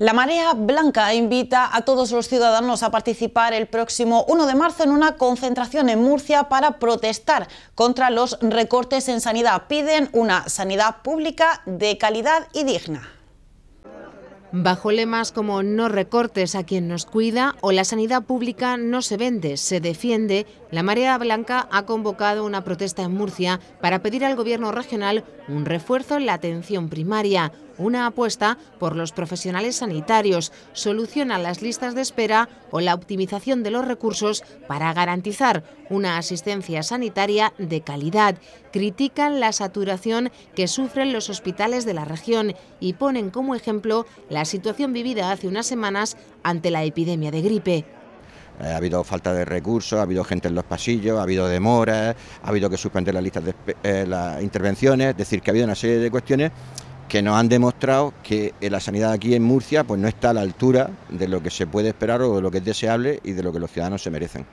La Marea Blanca invita a todos los ciudadanos a participar el próximo 1 de marzo en una concentración en Murcia para protestar contra los recortes en sanidad. Piden una sanidad pública de calidad y digna. Bajo lemas como no recortes a quien nos cuida o la sanidad pública no se vende, se defiende, la Marea Blanca ha convocado una protesta en Murcia para pedir al gobierno regional un refuerzo en la atención primaria, una apuesta por los profesionales sanitarios, solucionan las listas de espera o la optimización de los recursos para garantizar una asistencia sanitaria de calidad. Critican la saturación que sufren los hospitales de la región y ponen como ejemplo la situación vivida hace unas semanas ante la epidemia de gripe. Eh, ha habido falta de recursos, ha habido gente en los pasillos, ha habido demoras, ha habido que suspender las listas de eh, las intervenciones, es decir, que ha habido una serie de cuestiones que nos han demostrado que la sanidad aquí en Murcia pues no está a la altura de lo que se puede esperar o de lo que es deseable y de lo que los ciudadanos se merecen.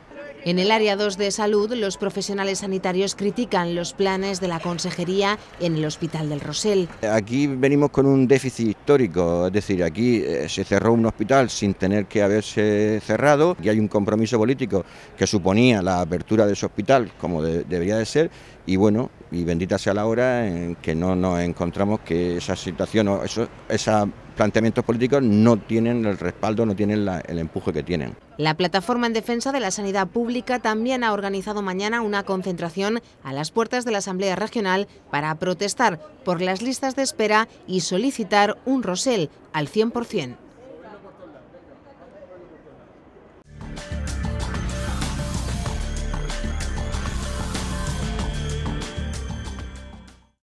En el área 2 de salud, los profesionales sanitarios critican los planes de la Consejería en el Hospital del Rosel. Aquí venimos con un déficit histórico, es decir, aquí eh, se cerró un hospital sin tener que haberse cerrado y hay un compromiso político que suponía la apertura de ese hospital como debería de ser y bueno, y bendita sea la hora en que no nos encontramos que esa situación o eso, esa planteamientos políticos no tienen el respaldo, no tienen el empuje que tienen. La plataforma en defensa de la sanidad pública también ha organizado mañana una concentración a las puertas de la Asamblea Regional para protestar por las listas de espera y solicitar un Rosel al 100%.